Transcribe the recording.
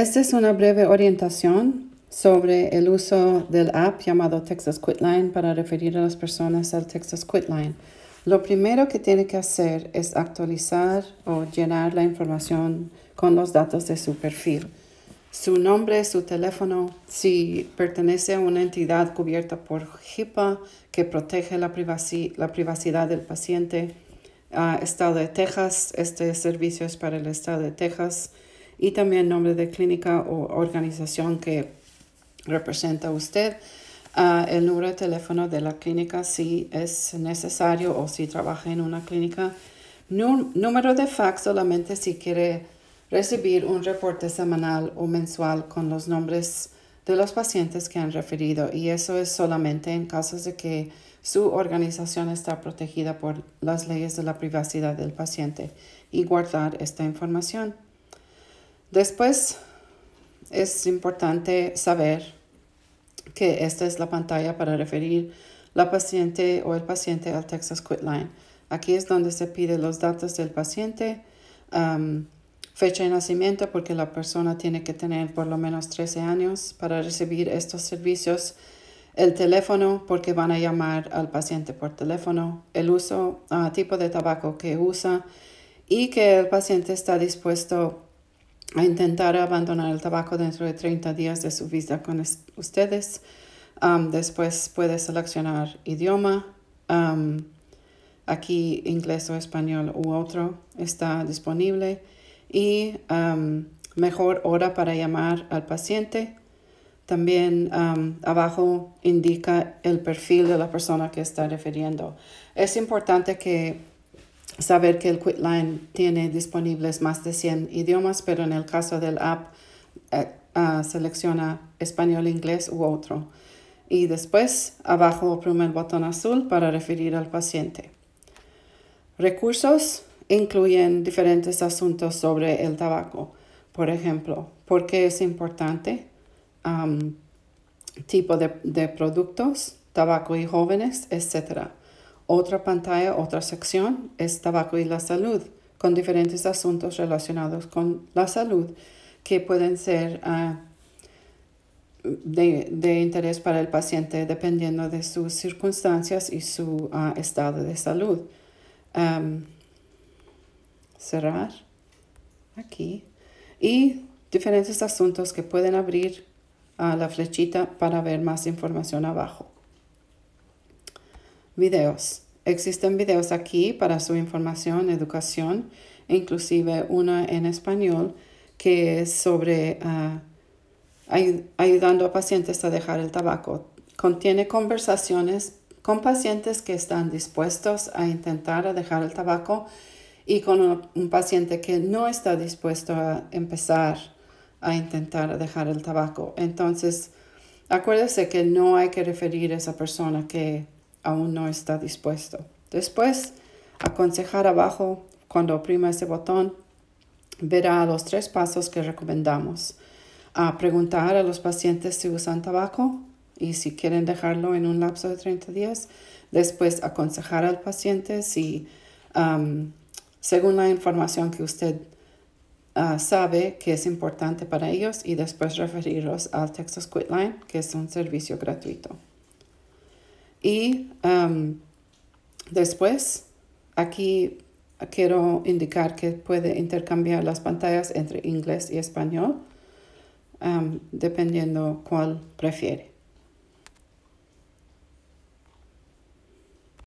Esta es una breve orientación sobre el uso del app llamado Texas Quitline para referir a las personas al Texas Quitline. Lo primero que tiene que hacer es actualizar o llenar la información con los datos de su perfil. Su nombre, su teléfono, si pertenece a una entidad cubierta por HIPAA que protege la, privacidad, del paciente, ah, Estado de Texas, este servicio es para el Estado de Texas, y también nombre de clínica o organización que representa usted. Ah, el número de teléfono de la clínica si es necesario o si trabaja en una clínica. número de fax solamente si quiere recibir un reporte semanal o mensual con los nombres de los pacientes que han referido y eso es solamente en casos de que su organización está protegida por las leyes de la privacidad del paciente y guardar esta información. Después es importante saber que esta es la pantalla para referir la paciente o el paciente al Texas Quitline. Aquí es donde se pide los datos del paciente, fecha de nacimiento, porque la persona tiene que tener por lo menos 13 años para recibir estos servicios, el teléfono, porque van a llamar al paciente por teléfono, el uso, ah, tipo de tabaco que usa y que el paciente está dispuesto a intentar abandonar el tabaco dentro de 30 días de su visita con ustedes. después puede seleccionar idioma. aquí inglés o español u otro está disponible. Y mejor hora para llamar al paciente. También abajo indica el perfil de la persona que está refiriendo. Es importante que saber que el Quitline tiene disponibles más de 100 idiomas, pero en el caso del app eh, ah, selecciona español, inglés u otro. Y después abajo oprime el botón azul para referir al paciente. Recursos incluyen diferentes asuntos sobre el tabaco. Por ejemplo, por qué es importante, tipo de, de productos, tabaco y jóvenes, etc. Otra pantalla, otra sección es tabaco y la salud, con diferentes asuntos relacionados con la salud que pueden ser ah, de, interés para el paciente dependiendo de sus circunstancias y su ah, estado de salud. cerrar aquí y diferentes asuntos que pueden abrir a ah, la flechita para ver más información abajo. Videos. Existen videos aquí para su información, educación, inclusive una en español que es sobre ah, ayudando a pacientes a dejar el tabaco. Contiene conversaciones con pacientes que están dispuestos a intentar dejar el tabaco y con un, paciente que no está dispuesto a empezar a intentar dejar el tabaco. Entonces, acuérdese que no hay que referir a esa persona que aún no está dispuesto. Después, aconsejar abajo, cuando oprima ese botón, verá los tres pasos que recomendamos. A preguntar a los pacientes si usan tabaco y si quieren dejarlo en un lapso de 30 días. Después, aconsejar al paciente si, según la información que usted ah, sabe que es importante para ellos y después referirlos al Texas Quitline, que es un servicio gratuito. Y um, después, aquí quiero indicar que puede intercambiar las pantallas entre inglés y español, um, dependiendo cuál prefiere.